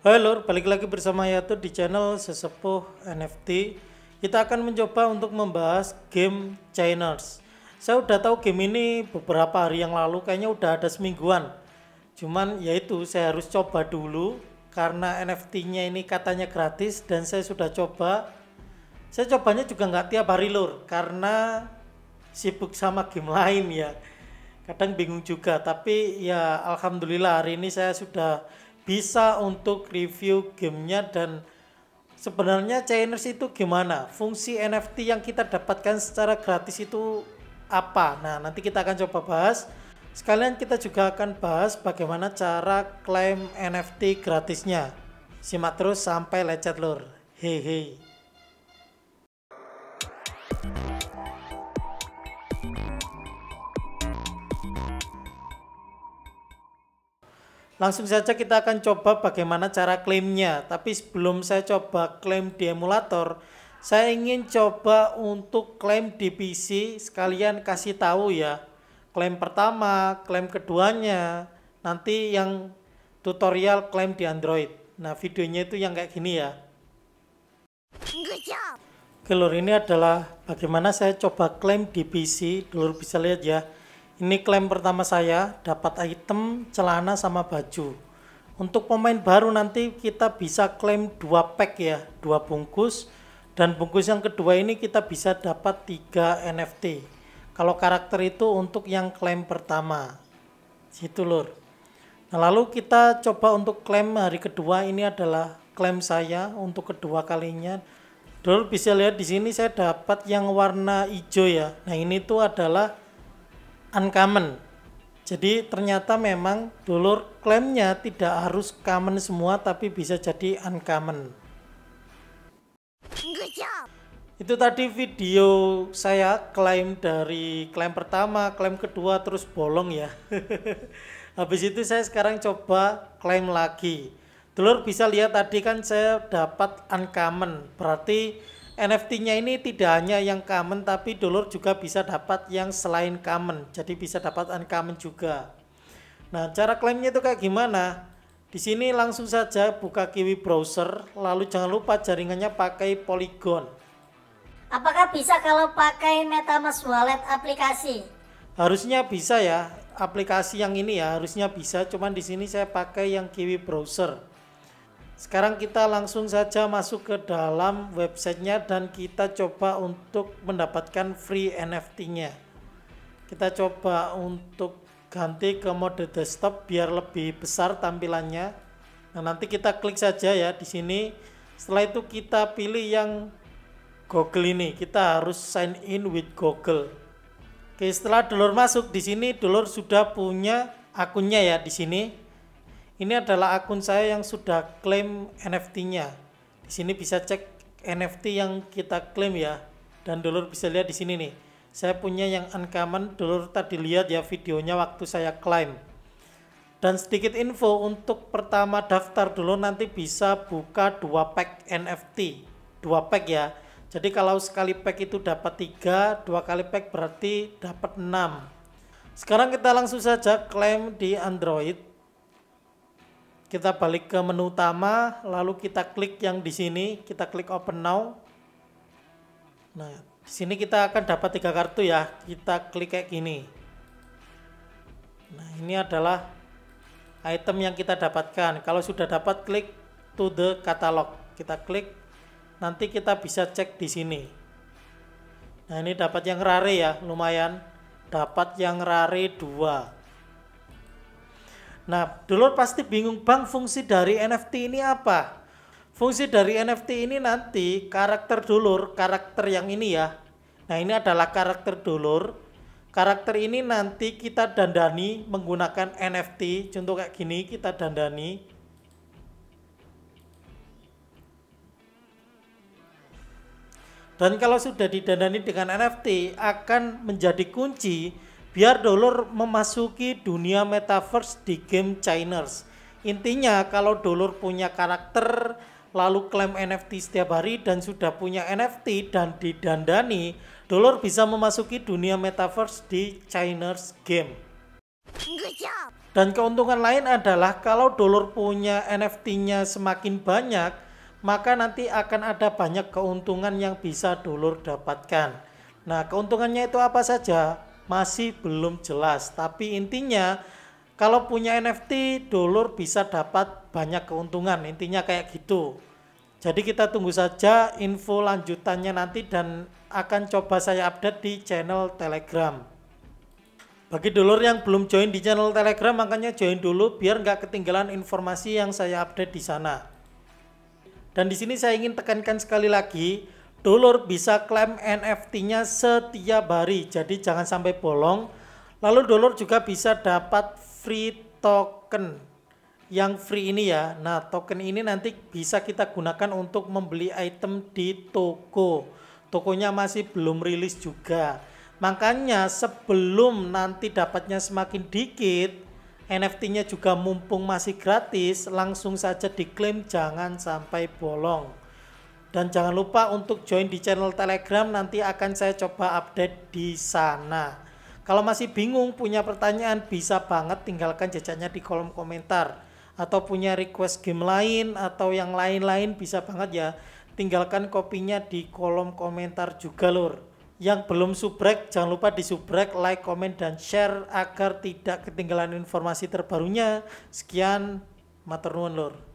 Hai lor, balik lagi bersama Yato di channel Sesepuh NFT. Kita akan mencoba untuk membahas game Chainers. Saya udah tahu game ini beberapa hari yang lalu, kayaknya udah ada semingguan. Cuman yaitu saya harus coba dulu karena NFT-nya ini katanya gratis dan saya sudah coba. Saya cobanya juga nggak tiap hari lor karena sibuk sama game lain ya. Kadang bingung juga, tapi ya alhamdulillah hari ini saya sudah bisa untuk review gamenya dan sebenarnya chainers itu gimana fungsi NFT yang kita dapatkan secara gratis itu apa nah nanti kita akan coba bahas sekalian kita juga akan bahas bagaimana cara klaim NFT gratisnya simak terus sampai lecet lor hehe Langsung saja kita akan coba bagaimana cara klaimnya. Tapi sebelum saya coba klaim di emulator, saya ingin coba untuk klaim di PC sekalian kasih tahu ya. Klaim pertama, klaim keduanya, nanti yang tutorial klaim di Android. Nah, videonya itu yang kayak gini ya. Oke ini adalah bagaimana saya coba klaim di PC. dulu bisa lihat ya ini klaim pertama saya, dapat item celana sama baju. Untuk pemain baru nanti kita bisa klaim dua pack ya, dua bungkus. Dan bungkus yang kedua ini kita bisa dapat 3 NFT. Kalau karakter itu untuk yang klaim pertama. Situ lur. Nah, lalu kita coba untuk klaim hari kedua ini adalah klaim saya untuk kedua kalinya. Dulu bisa lihat di sini saya dapat yang warna hijau ya. Nah, ini tuh adalah uncommon. Jadi ternyata memang dulur klaimnya tidak harus common semua tapi bisa jadi uncommon. Itu tadi video saya klaim dari klaim pertama, klaim kedua terus bolong ya. Habis itu saya sekarang coba klaim lagi. Dulur bisa lihat tadi kan saya dapat uncommon, berarti NFT-nya ini tidak hanya yang common tapi dulur juga bisa dapat yang selain common. Jadi bisa dapat uncommon juga. Nah, cara klaimnya itu kayak gimana? Di sini langsung saja buka Kiwi browser, lalu jangan lupa jaringannya pakai Polygon. Apakah bisa kalau pakai MetaMask Wallet aplikasi? Harusnya bisa ya. Aplikasi yang ini ya harusnya bisa, cuman di sini saya pakai yang Kiwi browser. Sekarang kita langsung saja masuk ke dalam websitenya dan kita coba untuk mendapatkan free NFT-nya. Kita coba untuk ganti ke mode desktop biar lebih besar tampilannya. Nah, nanti kita klik saja ya di sini. Setelah itu kita pilih yang Google ini. Kita harus sign in with Google. Oke, setelah Dulur masuk di sini Dulur sudah punya akunnya ya di sini. Ini adalah akun saya yang sudah klaim NFT-nya. Di sini bisa cek NFT yang kita klaim ya. Dan dulur bisa lihat di sini nih. Saya punya yang uncommon, dulur tadi lihat ya videonya waktu saya klaim. Dan sedikit info untuk pertama daftar dulu nanti bisa buka 2 pack NFT. 2 pack ya. Jadi kalau sekali pack itu dapat 3, dua kali pack berarti dapat 6. Sekarang kita langsung saja klaim di Android kita balik ke menu utama, lalu kita klik yang di sini, kita klik open now. Nah, di sini kita akan dapat tiga kartu ya. Kita klik kayak gini. Nah, ini adalah item yang kita dapatkan. Kalau sudah dapat klik to the catalog. Kita klik nanti kita bisa cek di sini. Nah, ini dapat yang rare ya, lumayan. Dapat yang rare 2. Nah, dulur pasti bingung, Bang, fungsi dari NFT ini apa? Fungsi dari NFT ini nanti karakter dulur, karakter yang ini ya. Nah, ini adalah karakter dulur. Karakter ini nanti kita dandani menggunakan NFT. Contoh kayak gini, kita dandani. Dan kalau sudah didandani dengan NFT, akan menjadi kunci biar Dolor memasuki dunia metaverse di game Chiners. Intinya kalau Dolor punya karakter lalu klaim NFT setiap hari dan sudah punya NFT dan didandani, Dolor bisa memasuki dunia metaverse di Chiners game. Dan keuntungan lain adalah kalau Dolor punya NFT-nya semakin banyak, maka nanti akan ada banyak keuntungan yang bisa Dolor dapatkan. Nah, keuntungannya itu apa saja? masih belum jelas. Tapi intinya kalau punya NFT, Dolor bisa dapat banyak keuntungan. Intinya kayak gitu. Jadi kita tunggu saja info lanjutannya nanti dan akan coba saya update di channel Telegram. Bagi Dolor yang belum join di channel Telegram, makanya join dulu biar nggak ketinggalan informasi yang saya update di sana. Dan di sini saya ingin tekankan sekali lagi, Dulur bisa klaim NFT-nya setiap hari, jadi jangan sampai bolong. Lalu dulur juga bisa dapat free token yang free ini ya. Nah, token ini nanti bisa kita gunakan untuk membeli item di toko. Tokonya masih belum rilis juga. Makanya sebelum nanti dapatnya semakin dikit, NFT-nya juga mumpung masih gratis, langsung saja diklaim jangan sampai bolong. Dan jangan lupa untuk join di channel Telegram nanti akan saya coba update di sana. Kalau masih bingung punya pertanyaan bisa banget tinggalkan jejaknya di kolom komentar atau punya request game lain atau yang lain-lain bisa banget ya tinggalkan kopinya di kolom komentar juga lur. Yang belum subrek jangan lupa di subrek, like, komen dan share agar tidak ketinggalan informasi terbarunya. Sekian matur nuwun lur.